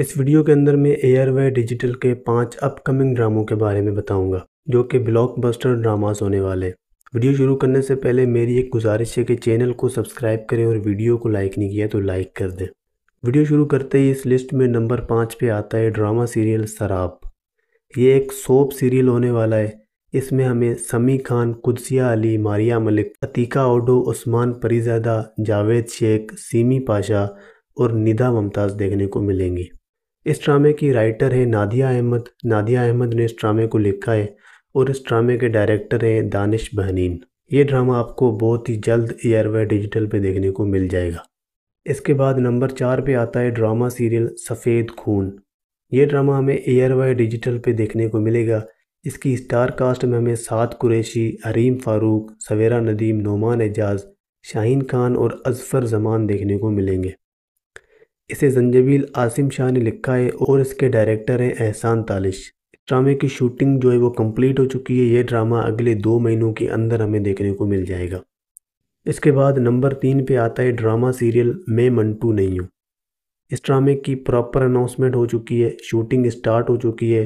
इस वीडियो के अंदर मैं एयर वे डिजिटल के पांच अपकमिंग ड्रामों के बारे में बताऊंगा जो कि ब्लॉकबस्टर ड्रामास होने वाले वीडियो शुरू करने से पहले मेरी एक गुजारिश है कि चैनल को सब्सक्राइब करें और वीडियो को लाइक नहीं किया तो लाइक कर दें वीडियो शुरू करते ही इस लिस्ट में नंबर पाँच पे आता है ड्रामा सीरियल शराब ये एक सोप सीरियल होने वाला है इसमें हमें समी खान कुदसिया अली मारिया मलिक अतीका ओडो उस्मान परिजादा जावेद शेख सीमी पाशा और निदा मुमताज़ देखने को मिलेंगी इस ड्रामे की राइटर हैं नादिया अहमद नादिया अहमद ने इस ड्रामे को लिखा है और इस ड्रामे के डायरेक्टर हैं दानिश बहनीन ये ड्रामा आपको बहुत ही जल्द एयरवे डिजिटल पे देखने को मिल जाएगा इसके बाद नंबर चार पे आता है ड्रामा सीरियल सफ़ेद खून ये ड्रामा हमें एयरवे डिजिटल पे देखने को मिलेगा इसकी स्टार कास्ट में हमें सात कुरैशी हरीम फ़ारूक सवेरा नदीम नोमान एजाज शाहीन खान और अजफर जमान देखने को मिलेंगे इसे जंजबील आसिम शाह ने लिखा है और इसके डायरेक्टर हैं एहसान तालिश ड्रामे की शूटिंग जो है वो कंप्लीट हो चुकी है ये ड्रामा अगले दो महीनों के अंदर हमें देखने को मिल जाएगा इसके बाद नंबर तीन पे आता है ड्रामा सीरियल मैं मंटू नहीं हूँ इस ड्रामे की प्रॉपर अनाउंसमेंट हो चुकी है शूटिंग स्टार्ट हो चुकी है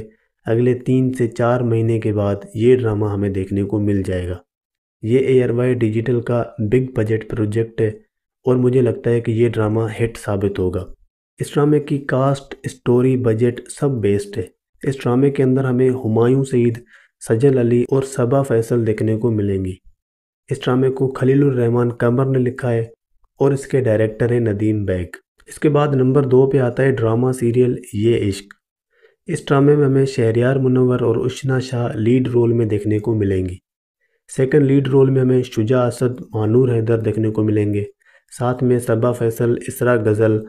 अगले तीन से चार महीने के बाद ये ड्रामा हमें देखने को मिल जाएगा ये वाई डिजिटल का बिग बजट प्रोजेक्ट है और मुझे लगता है कि ये ड्रामा हिट साबित होगा इस ड्रामे की कास्ट स्टोरी बजट सब बेस्ड है इस ड्रामे के अंदर हमें हुमायूं सईद सजल अली और सबा फैसल देखने को मिलेंगी इस ड्रामे को रहमान कमर ने लिखा है और इसके डायरेक्टर हैं नदीम बैग इसके बाद नंबर दो पे आता है ड्रामा सीरियल ये इश्क इस ड्रामे में हमें शहरियार मुनवर और उशना शाह लीड रोल में देखने को मिलेंगी सेकंड लीड रोल में हमें शुजा असद मानूर हैदर देखने को मिलेंगे साथ में सबा फैसल इसरा गज़ल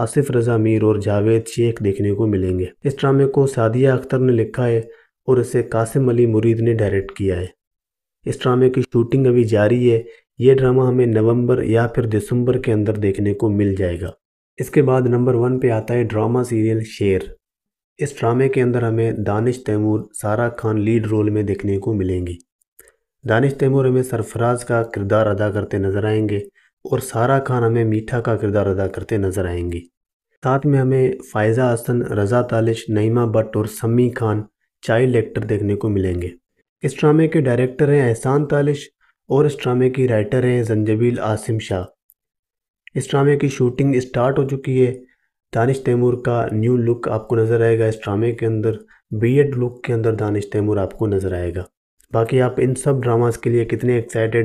आसिफ रजा मीर और जावेद शेख देखने को मिलेंगे इस ड्रामे को सादिया अख्तर ने लिखा है और इसे कासिम अली मुरीद ने डायरेक्ट किया है इस ड्रामे की शूटिंग अभी जारी है ये ड्रामा हमें नवंबर या फिर दिसंबर के अंदर देखने को मिल जाएगा इसके बाद नंबर वन पे आता है ड्रामा सीरियल शेर इस ड्रामे के अंदर हमें दानिश तैमूर सारा खान लीड रोल में देखने को मिलेंगी दानिश तैमूर हमें सरफराज का किरदार अदा करते नजर आएंगे और सारा खान हमें मीठा का किरदार अदा करते नजर आएंगी साथ में हमें फ़ायज़ा हसन रज़ा तालिश नईमा भट्ट और सम्मी खान चाइल्ड एक्टर देखने को मिलेंगे इस ड्रामे के डायरेक्टर हैं एहसान तालिश और इस ड्रामे की राइटर हैं जंजबील आसिम शाह इस ड्रामे की शूटिंग स्टार्ट हो चुकी है दानिश तैमूर का न्यू लुक आपको नज़र आएगा इस ड्रामे के अंदर बीएड लुक के अंदर दानिश तैमूर आपको नज़र आएगा बाकी आप इन सब ड्रामास के लिए कितने एक्साइटेड